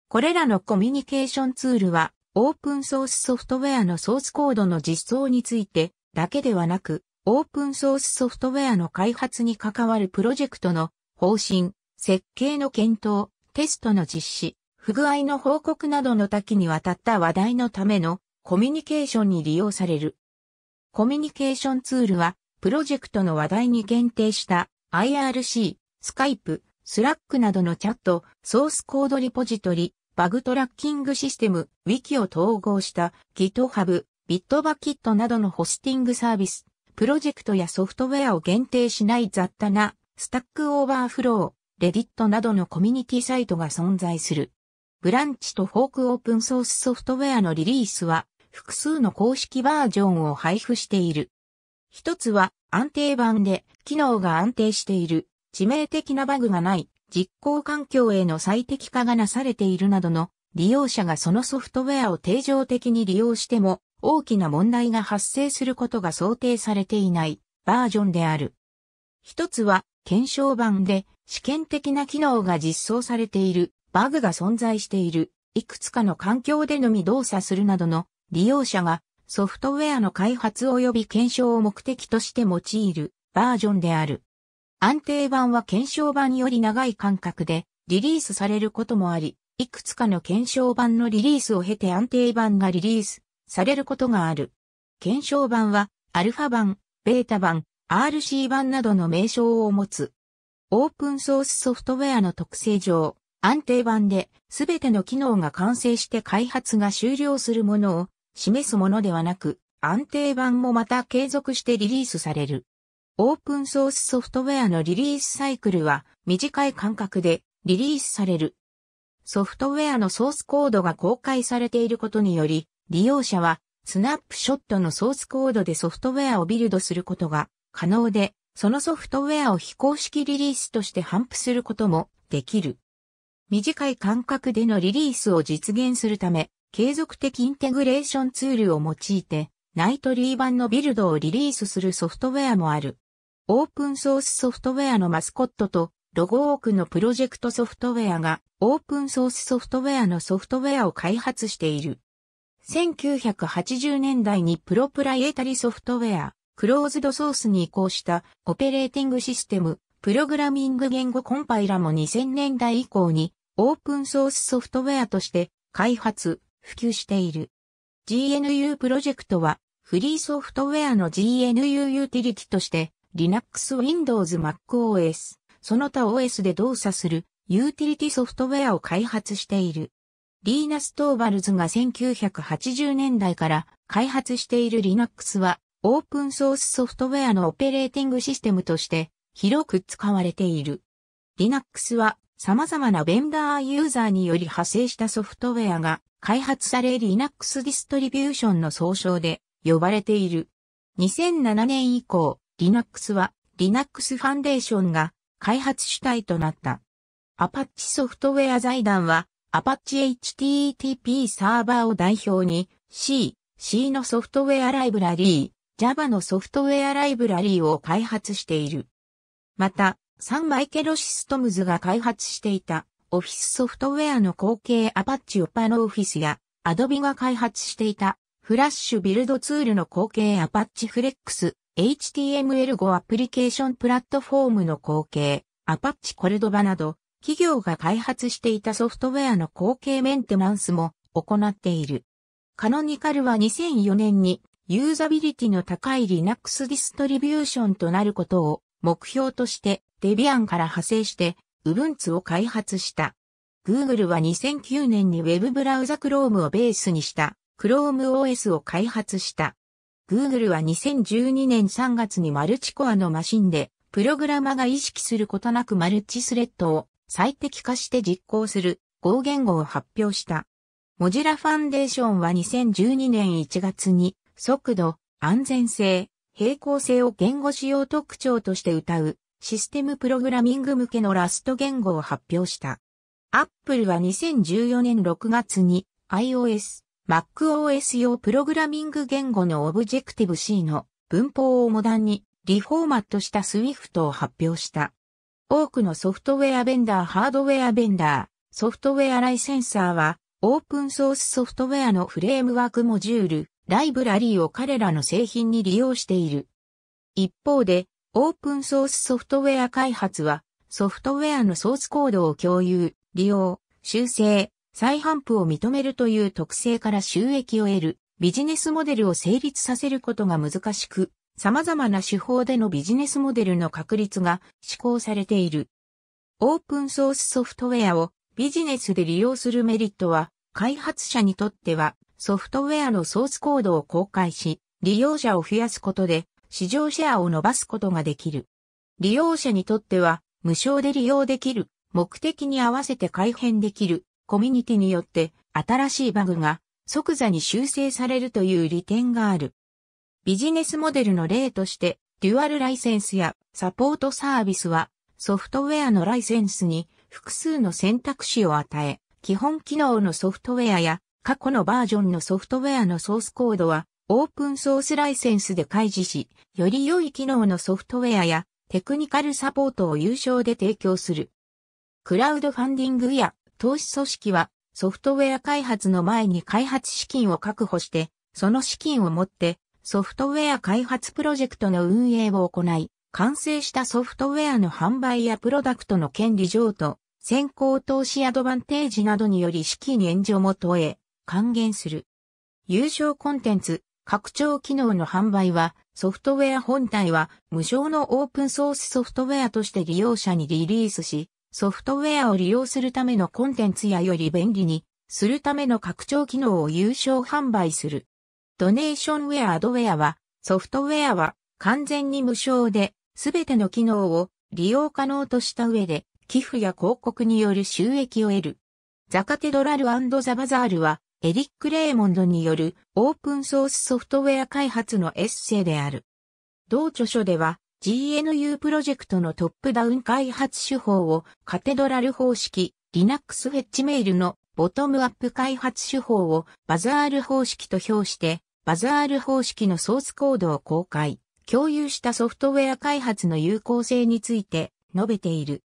これらのコミュニケーションツールは、オープンソースソフトウェアのソースコードの実装についてだけではなく、オープンソースソフトウェアの開発に関わるプロジェクトの方針、設計の検討、テストの実施、不具合の報告などの多岐にわたった話題のためのコミュニケーションに利用される。コミュニケーションツールは、プロジェクトの話題に限定した IRC、Skype、Slack などのチャット、ソースコードリポジトリ、バグトラッキングシステム、Wiki を統合した GitHub、Bitbucket などのホスティングサービス、プロジェクトやソフトウェアを限定しない雑多な、スタックオーバーフロー、レディットなどのコミュニティサイトが存在する。ブランチとフォークオープンソースソフトウェアのリリースは複数の公式バージョンを配布している。一つは安定版で機能が安定している、致命的なバグがない、実行環境への最適化がなされているなどの利用者がそのソフトウェアを定常的に利用しても大きな問題が発生することが想定されていないバージョンである。一つは検証版で試験的な機能が実装されているバグが存在している、いくつかの環境でのみ動作するなどの利用者がソフトウェアの開発及び検証を目的として用いるバージョンである。安定版は検証版より長い間隔でリリースされることもあり、いくつかの検証版のリリースを経て安定版がリリースされることがある。検証版はアルファ版、ベータ版、RC 版などの名称を持つ。オープンソースソフトウェアの特性上、安定版で、全ての機能が完成して開発が終了するものを示すものではなく、安定版もまた継続してリリースされる。オープンソースソフトウェアのリリースサイクルは短い間隔でリリースされる。ソフトウェアのソースコードが公開されていることにより、利用者はスナップショットのソースコードでソフトウェアをビルドすることが可能で、そのソフトウェアを非公式リリースとして頒布することもできる。短い間隔でのリリースを実現するため、継続的インテグレーションツールを用いて、ナイトリー版のビルドをリリースするソフトウェアもある。オープンソースソフトウェアのマスコットとロゴ多くのプロジェクトソフトウェアがオープンソースソフトウェアのソフトウェアを開発している。1980年代にプロプライエタリソフトウェア、クローズドソースに移行したオペレーティングシステム、プログラミング言語コンパイラも2000年代以降にオープンソースソフトウェアとして開発、普及している。GNU プロジェクトはフリーソフトウェアの GNU ユーティリティとして Linux、Windows、MacOS、その他 OS で動作するユーティリティソフトウェアを開発している。リーナス・トーバルズが1980年代から開発している Linux はオープンソースソフトウェアのオペレーティングシステムとして広く使われている。Linux は様々なベンダーユーザーにより派生したソフトウェアが開発され Linux ディストリビューションの総称で呼ばれている。2007年以降、Linux は Linux ファンデーションが開発主体となった。アパッチソフトウェア財団は、アパッチ HTTP サーバーを代表に C、C のソフトウェアライブラリー、Java のソフトウェアライブラリーを開発している。また、サンマイケロシストムズが開発していたオフィスソフトウェアの後継アパッチオパノオフィスやアドビが開発していたフラッシュビルドツールの後継アパッチフレックス HTML5 アプリケーションプラットフォームの後継アパッチコルドバなど企業が開発していたソフトウェアの後継メンテナンスも行っている。カノニカルは2004年にユーザビリティの高い Linux ディストリビューションとなることを目標としてデビアンから派生して Ubuntu を開発した。Google は2009年に Web ブラウザ Chrome をベースにした Chrome OS を開発した。Google は2012年3月にマルチコアのマシンでプログラマが意識することなくマルチスレッドを最適化して実行する合言語を発表した。モジュラファンデーションは2012年1月に速度、安全性、平行性を言語使用特徴として歌うシステムプログラミング向けのラスト言語を発表した。アップルは2014年6月に iOS、MacOS 用プログラミング言語のオブジェクティブ C の文法をモダンにリフォーマットした Swift を発表した。多くのソフトウェアベンダー、ハードウェアベンダー、ソフトウェアライセンサーはオープンソースソフトウェアのフレームワークモジュール、ライブラリーを彼らの製品に利用している。一方で、オープンソースソフトウェア開発は、ソフトウェアのソースコードを共有、利用、修正、再販布を認めるという特性から収益を得る、ビジネスモデルを成立させることが難しく、様々な手法でのビジネスモデルの確立が施行されている。オープンソースソフトウェアをビジネスで利用するメリットは、開発者にとっては、ソフトウェアのソースコードを公開し、利用者を増やすことで、市場シェアを伸ばすことができる。利用者にとっては、無償で利用できる、目的に合わせて改変できる、コミュニティによって、新しいバグが即座に修正されるという利点がある。ビジネスモデルの例として、デュアルライセンスやサポートサービスは、ソフトウェアのライセンスに複数の選択肢を与え、基本機能のソフトウェアや過去のバージョンのソフトウェアのソースコードはオープンソースライセンスで開示し、より良い機能のソフトウェアやテクニカルサポートを有償で提供する。クラウドファンディングや投資組織はソフトウェア開発の前に開発資金を確保して、その資金を持ってソフトウェア開発プロジェクトの運営を行い、完成したソフトウェアの販売やプロダクトの権利譲渡、先行投資アドバンテージなどにより資金援助も問え、還元する。優勝コンテンツ、拡張機能の販売は、ソフトウェア本体は無償のオープンソースソフトウェアとして利用者にリリースし、ソフトウェアを利用するためのコンテンツやより便利にするための拡張機能を有償販売する。ドネーションウェアアドウェアは、ソフトウェアは完全に無償で、すべての機能を利用可能とした上で、寄付や広告による収益を得る。ザカテドラルザバザールは、エリック・レーモンドによるオープンソースソフトウェア開発のエッセイである。同著書では GNU プロジェクトのトップダウン開発手法をカテドラル方式、Linux フェッチメールのボトムアップ開発手法をバザール方式と評してバザール方式のソースコードを公開、共有したソフトウェア開発の有効性について述べている。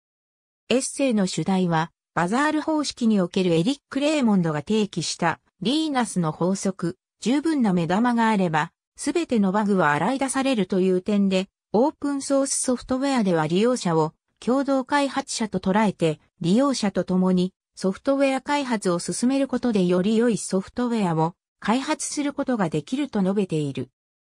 エッセイの主題は、バザール方式におけるエリック・レーモンドが提起したリーナスの法則、十分な目玉があれば、すべてのバグは洗い出されるという点で、オープンソースソフトウェアでは利用者を共同開発者と捉えて、利用者と共にソフトウェア開発を進めることでより良いソフトウェアを開発することができると述べている。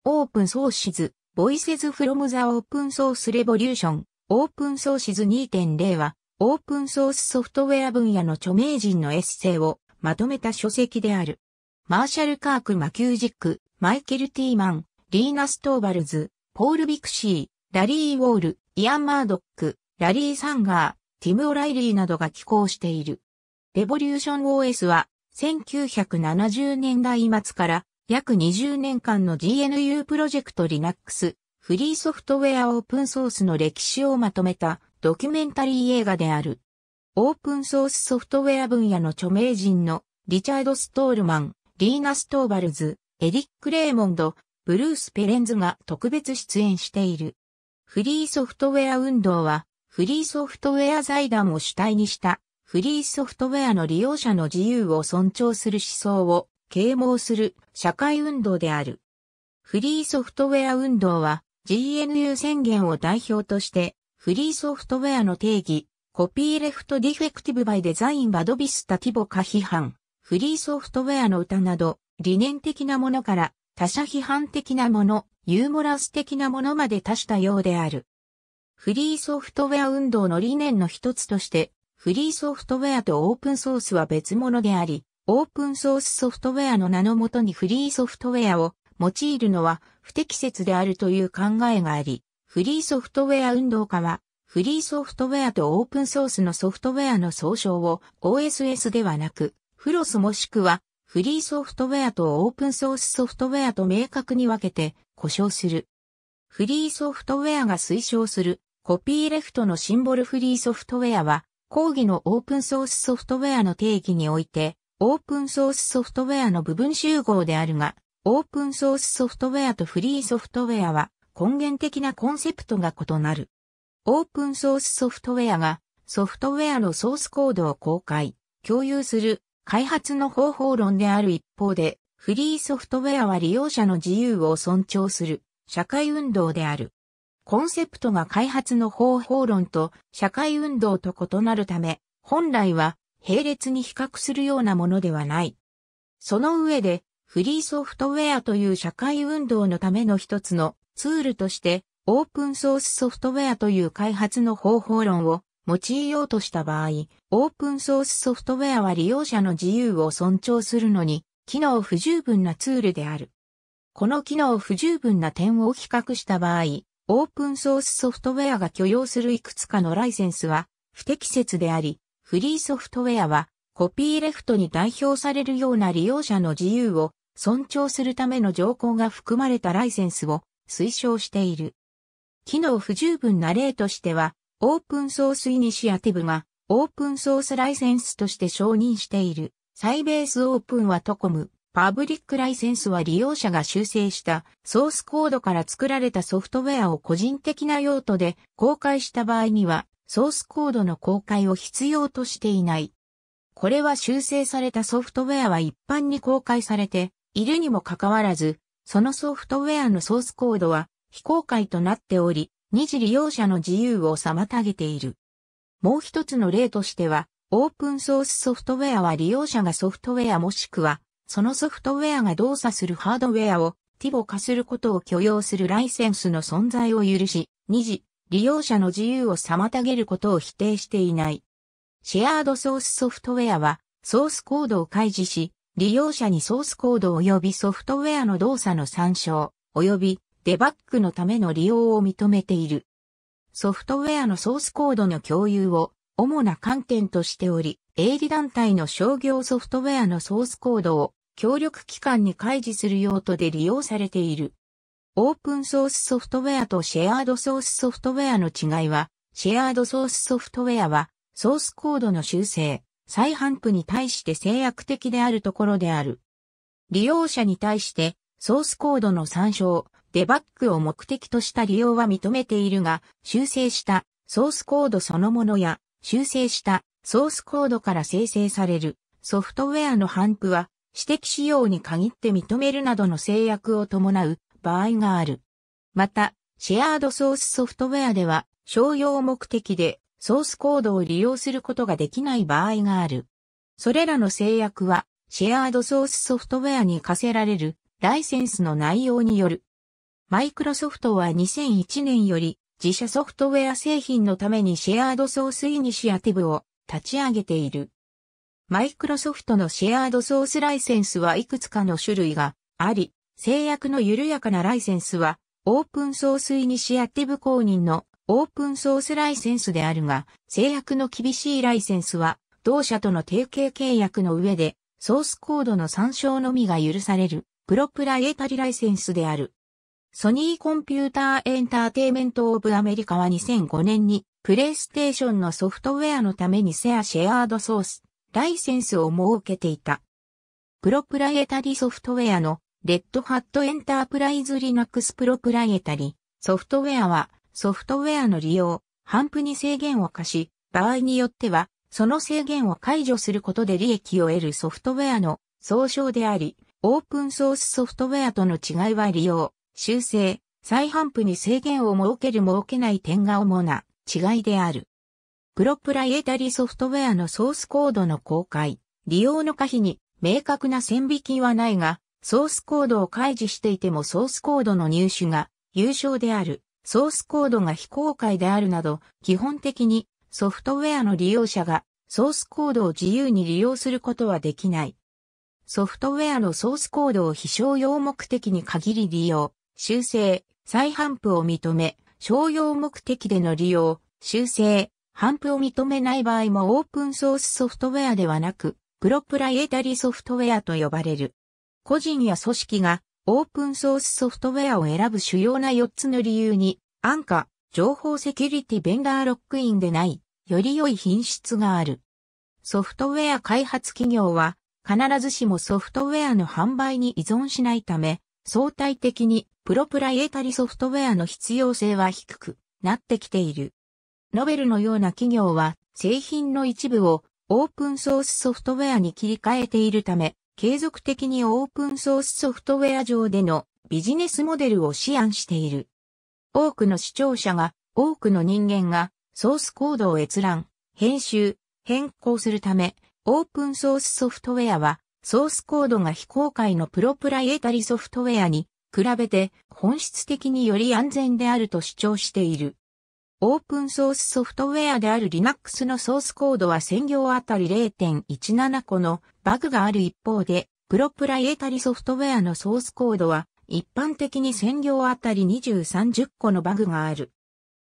オープンソーシズ、ボイセズフロムザオープンソースレボリューション、オープンソーシズ2.0は、オープンソースソフトウェア分野の著名人のエッセイをまとめた書籍である。マーシャル・カーク・マキュージック、マイケル・ティーマン、リーナ・ストーバルズ、ポール・ビクシー、ラリー・ウォール、イアン・マードック、ラリー・サンガー、ティム・オライリーなどが寄稿している。レボリューション OS は1970年代末から約20年間の GNU プロジェクト Linux フリーソフトウェアオープンソースの歴史をまとめたドキュメンタリー映画である。オープンソースソフトウェア分野の著名人のリチャード・ストールマン、リーナ・ストーバルズ、エリック・レーモンド、ブルース・ペレンズが特別出演している。フリーソフトウェア運動は、フリーソフトウェア財団を主体にした、フリーソフトウェアの利用者の自由を尊重する思想を啓蒙する社会運動である。フリーソフトウェア運動は GNU 宣言を代表としてフリーソフトウェアの定義、コピーレフトディフェクティブバイデザインバドビスタティボカ批判、フリーソフトウェアの歌など、理念的なものから他者批判的なもの、ユーモラス的なものまで多種多様である。フリーソフトウェア運動の理念の一つとして、フリーソフトウェアとオープンソースは別物であり、オープンソースソフトウェアの名のもとにフリーソフトウェアを用いるのは不適切であるという考えがあり、フリーソフトウェア運動家はフリーソフトウェアとオープンソースのソフトウェアの総称を OSS ではなく、フロスもしくはフリーソフトウェアとオープンソースソフトウェアと明確に分けて呼称する。フリーソフトウェアが推奨するコピーレフトのシンボルフリーソフトウェアは、講義のオープンソースソフトウェアの定義において、オープンソースソフトウェアの部分集合であるが、オープンソースソフトウェアとフリーソフトウェアは根源的なコンセプトが異なる。オープンソースソフトウェアがソフトウェアのソースコードを公開、共有する開発の方法論である一方で、フリーソフトウェアは利用者の自由を尊重する社会運動である。コンセプトが開発の方法論と社会運動と異なるため、本来は並列に比較するようなものではない。その上で、フリーソフトウェアという社会運動のための一つのツールとしてオープンソースソフトウェアという開発の方法論を用いようとした場合、オープンソースソフトウェアは利用者の自由を尊重するのに、機能不十分なツールである。この機能不十分な点を比較した場合、オープンソースソフトウェアが許容するいくつかのライセンスは不適切であり、フリーソフトウェアはコピーレフトに代表されるような利用者の自由を尊重するための条項が含まれたライセンスを推奨している。機能不十分な例としては、オープンソースイニシアティブがオープンソースライセンスとして承認している、サイベースオープンはトコム、パブリックライセンスは利用者が修正したソースコードから作られたソフトウェアを個人的な用途で公開した場合には、ソースコードの公開を必要としていない。これは修正されたソフトウェアは一般に公開されているにもかかわらず、そのソフトウェアのソースコードは非公開となっており、二次利用者の自由を妨げている。もう一つの例としては、オープンソースソフトウェアは利用者がソフトウェアもしくは、そのソフトウェアが動作するハードウェアをティボ化することを許容するライセンスの存在を許し、二次、利用者の自由を妨げることを否定していない。シェアードソースソフトウェアは、ソースコードを開示し、利用者にソースコード及びソフトウェアの動作の参照、及びデバッグのための利用を認めている。ソフトウェアのソースコードの共有を主な観点としており、営利団体の商業ソフトウェアのソースコードを協力機関に開示する用途で利用されている。オープンソースソフトウェアとシェアードソースソフトウェアの違いは、シェアードソースソフトウェアは、ソースコードの修正、再販布に対して制約的であるところである。利用者に対して、ソースコードの参照、デバッグを目的とした利用は認めているが、修正したソースコードそのものや、修正したソースコードから生成されるソフトウェアの反布は指摘使用に限って認めるなどの制約を伴う場合がある。また、シェアードソースソフトウェアでは商用目的でソースコードを利用することができない場合がある。それらの制約はシェアードソースソフトウェアに課せられるライセンスの内容によるマイクロソフトは2001年より自社ソフトウェア製品のためにシェアードソースイニシアティブを立ち上げている。マイクロソフトのシェアードソースライセンスはいくつかの種類があり、制約の緩やかなライセンスはオープンソースイニシアティブ公認のオープンソースライセンスであるが、制約の厳しいライセンスは同社との提携契約の上でソースコードの参照のみが許されるプロプライエタリライセンスである。ソニーコンピューターエンターテイメントオブアメリカは2005年にプレイステーションのソフトウェアのためにセアシェアードソース、ライセンスを設けていた。プロプライエタリソフトウェアのレッドハットエンタープライズ Linux プロプライエタリソフトウェアはソフトウェアの利用、ン布に制限を課し、場合によってはその制限を解除することで利益を得るソフトウェアの総称であり、オープンソースソフトウェアとの違いは利用、修正、再販布に制限を設ける設けない点が主な違いである。プロプライエタリソフトウェアのソースコードの公開、利用の可否に明確な線引きはないが、ソースコードを開示していてもソースコードの入手が優勝である、ソースコードが非公開であるなど、基本的にソフトウェアの利用者がソースコードを自由に利用することはできない。ソフトウェアのソースコードを非商用目的に限り利用修正、再販布を認め、商用目的での利用、修正、販布を認めない場合もオープンソースソフトウェアではなく、プロプライエタリソフトウェアと呼ばれる。個人や組織がオープンソースソフトウェアを選ぶ主要な4つの理由に、安価、情報セキュリティベンダーロックインでない、より良い品質がある。ソフトウェア開発企業は、必ずしもソフトウェアの販売に依存しないため、相対的にプロプライエタリソフトウェアの必要性は低くなってきている。ノベルのような企業は製品の一部をオープンソースソフトウェアに切り替えているため、継続的にオープンソースソフトウェア上でのビジネスモデルを思案している。多くの視聴者が、多くの人間がソースコードを閲覧、編集、変更するため、オープンソースソフトウェアはソースコードが非公開のプロプライエタリソフトウェアに比べて本質的により安全であると主張している。オープンソースソフトウェアである Linux のソースコードは専業あたり0.17個のバグがある一方で、プロプライエタリソフトウェアのソースコードは一般的に専業あたり2030個のバグがある。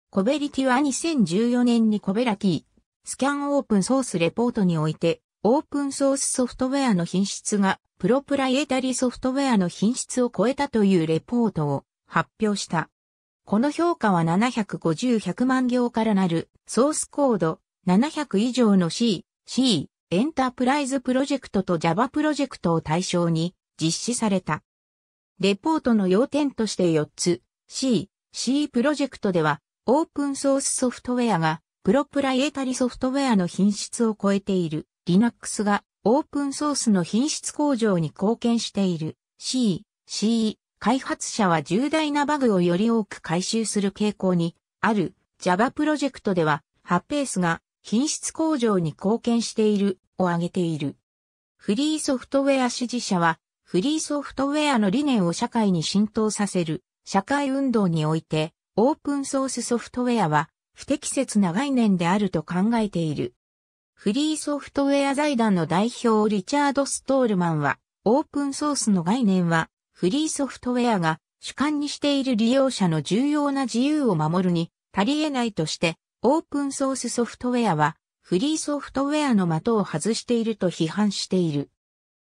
コベリティは2014年にコベラティ、スキャンオープンソースレポートにおいて、オープンソースソフトウェアの品質がプロプライエタリソフトウェアの品質を超えたというレポートを発表した。この評価は750、100万行からなるソースコード700以上の C、C、エンタープライズプロジェクトと Java プロジェクトを対象に実施された。レポートの要点として4つ、C、C プロジェクトではオープンソースソフトウェアがプロプライエタリソフトウェアの品質を超えている Linux がオープンソースの品質向上に貢献している C、c 開発者は重大なバグをより多く回収する傾向にある Java プロジェクトではハッペースが品質向上に貢献しているを挙げている。フリーソフトウェア支持者はフリーソフトウェアの理念を社会に浸透させる社会運動においてオープンソースソフトウェアは不適切な概念であると考えている。フリーソフトウェア財団の代表リチャード・ストールマンは、オープンソースの概念は、フリーソフトウェアが主観にしている利用者の重要な自由を守るに足り得ないとして、オープンソースソフトウェアは、フリーソフトウェアの的を外していると批判している。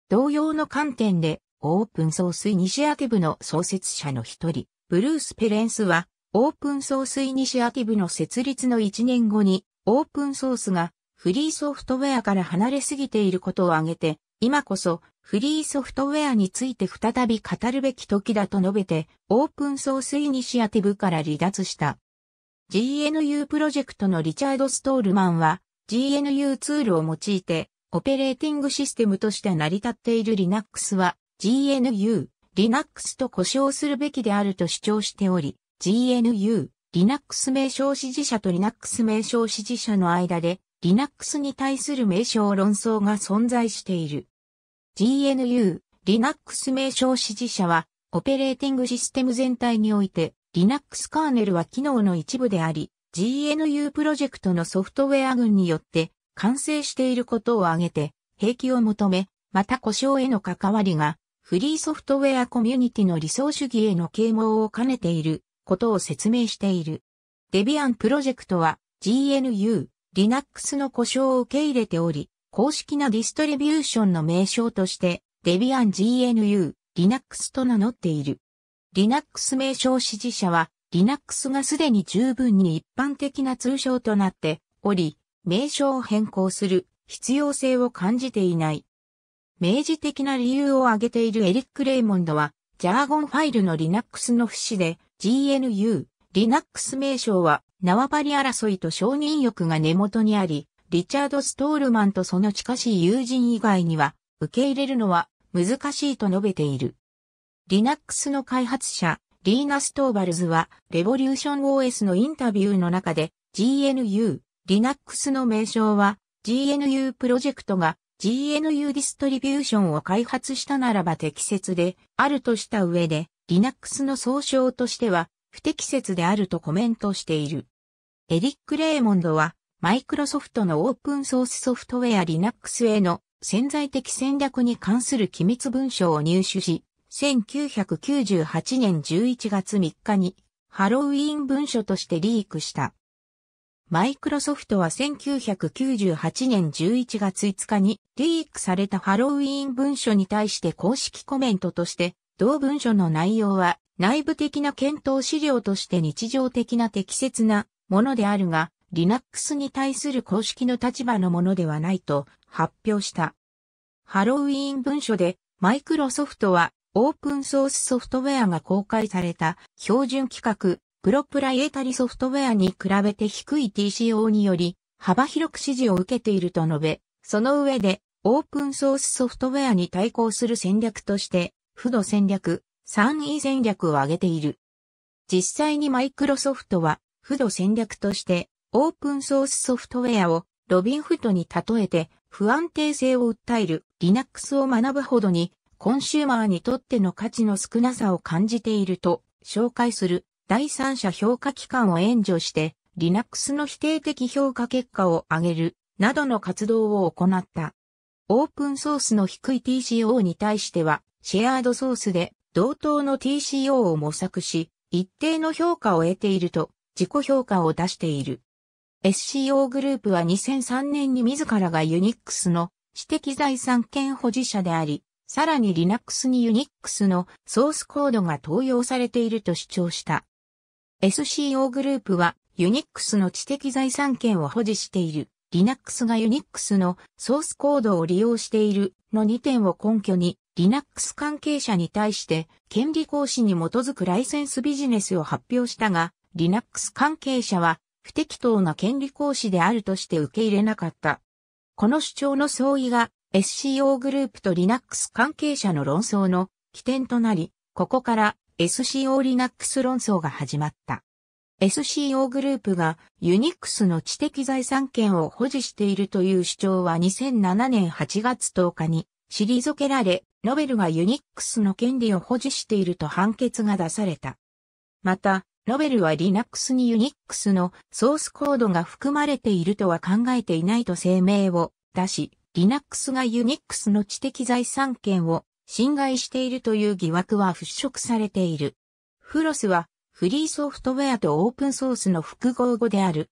同様の観点で、オープンソースイニシアティブの創設者の一人、ブルース・ペレンスは、オープンソースイニシアティブの設立の1年後に、オープンソースがフリーソフトウェアから離れすぎていることを挙げて、今こそフリーソフトウェアについて再び語るべき時だと述べて、オープンソースイニシアティブから離脱した。GNU プロジェクトのリチャード・ストールマンは、GNU ツールを用いて、オペレーティングシステムとして成り立っている Linux は、GNU、Linux と呼称するべきであると主張しており、GNU、Linux 名称支持者と Linux 名称支持者の間で、Linux に対する名称論争が存在している。GNU、Linux 名称支持者は、オペレーティングシステム全体において、Linux カーネルは機能の一部であり、GNU プロジェクトのソフトウェア群によって完成していることを挙げて、兵器を求め、また故障への関わりが、フリーソフトウェアコミュニティの理想主義への啓蒙を兼ねていることを説明している。デビアンプロジェクトは GNU Linux の故障を受け入れており、公式なディストリビューションの名称として Debian GNU Linux と名乗っている。Linux 名称支持者は Linux がすでに十分に一般的な通称となっており、名称を変更する必要性を感じていない。明示的な理由を挙げているエリック・レイモンドは、ジャーゴンファイルの Linux の不死で GNU、Linux 名称は縄張り争いと承認欲が根元にあり、リチャード・ストールマンとその近しい友人以外には、受け入れるのは難しいと述べている。Linux の開発者、リーナ・ストーバルズは、レボリューション OS のインタビューの中で、GNU、Linux の名称は、GNU プロジェクトが GNU ディストリビューションを開発したならば適切であるとした上で、Linux の総称としては不適切であるとコメントしている。エリック・レーモンドは、マイクロソフトのオープンソースソフトウェア Linux への潜在的戦略に関する機密文書を入手し、1998年11月3日にハロウィーン文書としてリークした。マイクロソフトは1998年11月5日にリークされたハロウィーン文書に対して公式コメントとして、同文書の内容は内部的な検討資料として日常的な適切なものであるが、Linux に対する公式の立場のものではないと発表した。ハロウィーン文書で、マイクロソフトはオープンソースソフトウェアが公開された標準規格、プロプライエタリソフトウェアに比べて低い TCO により幅広く支持を受けていると述べ、その上でオープンソースソフトウェアに対抗する戦略として、不の戦略、3位戦略を挙げている。実際にマイクロソフトはフド戦略として、オープンソースソフトウェアをロビンフトに例えて不安定性を訴える Linux を学ぶほどにコンシューマーにとっての価値の少なさを感じていると紹介する第三者評価機関を援助して Linux の否定的評価結果を上げるなどの活動を行った。オープンソースの低い TCO に対してはシェアードソースで同等の TCO を模索し一定の評価を得ていると自己評価を出している。SCO グループは2003年に自らがユニックスの知的財産権保持者であり、さらに Linux にユニックスのソースコードが投用されていると主張した。SCO グループはユニックスの知的財産権を保持している。Linux が Unix のソースコードを利用しているの2点を根拠に Linux 関係者に対して権利行使に基づくライセンスビジネスを発表したが、Linux 関係者は不適当な権利行使であるとして受け入れなかった。この主張の相違が SCO グループと Linux 関係者の論争の起点となり、ここから SCO Linux 論争が始まった。SCO グループがユニックスの知的財産権を保持しているという主張は2007年8月10日に退けられ、ノベルがニックスの権利を保持していると判決が出された。また、ロベルは Linux に Unix のソースコードが含まれているとは考えていないと声明を出し、Linux が Unix の知的財産権を侵害しているという疑惑は払拭されている。フロスはフリーソフトウェアとオープンソースの複合語である。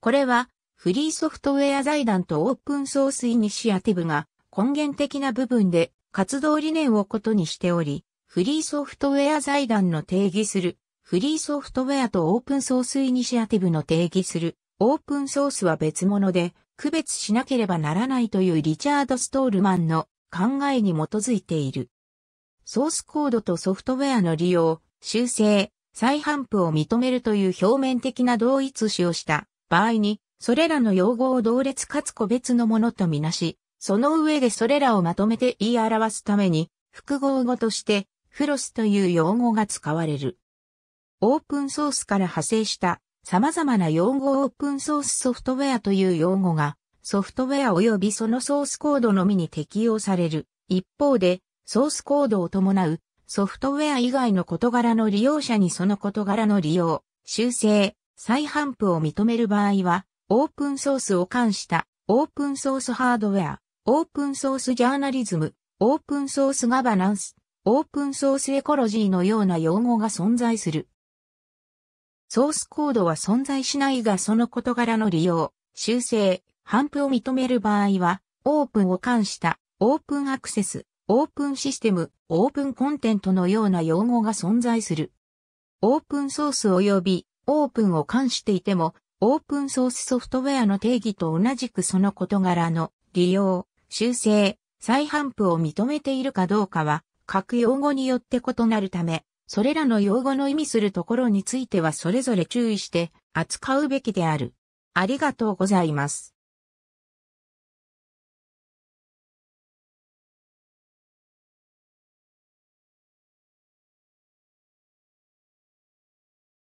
これはフリーソフトウェア財団とオープンソースイニシアティブが根源的な部分で活動理念をことにしており、フリーソフトウェア財団の定義するフリーソフトウェアとオープンソースイニシアティブの定義するオープンソースは別物で区別しなければならないというリチャード・ストールマンの考えに基づいている。ソースコードとソフトウェアの利用、修正、再反布を認めるという表面的な同一視をした場合に、それらの用語を同列かつ個別のものとみなし、その上でそれらをまとめて言い表すために、複合語として、フロスという用語が使われる。オープンソースから派生した様々な用語オープンソースソフトウェアという用語がソフトウェア及びそのソースコードのみに適用される。一方でソースコードを伴うソフトウェア以外の事柄の利用者にその事柄の利用、修正、再販布を認める場合はオープンソースを冠したオープンソースハードウェア、オープンソースジャーナリズム、オープンソースガバナンス、オープンソースエコロジーのような用語が存在する。ソースコードは存在しないがその事柄の利用、修正、反布を認める場合は、オープンを冠した、オープンアクセス、オープンシステム、オープンコンテントのような用語が存在する。オープンソース及びオープンを冠していても、オープンソースソフトウェアの定義と同じくその事柄の利用、修正、再反布を認めているかどうかは、各用語によって異なるため、それらの用語の意味するところについてはそれぞれ注意して扱うべきである。ありがとうございます。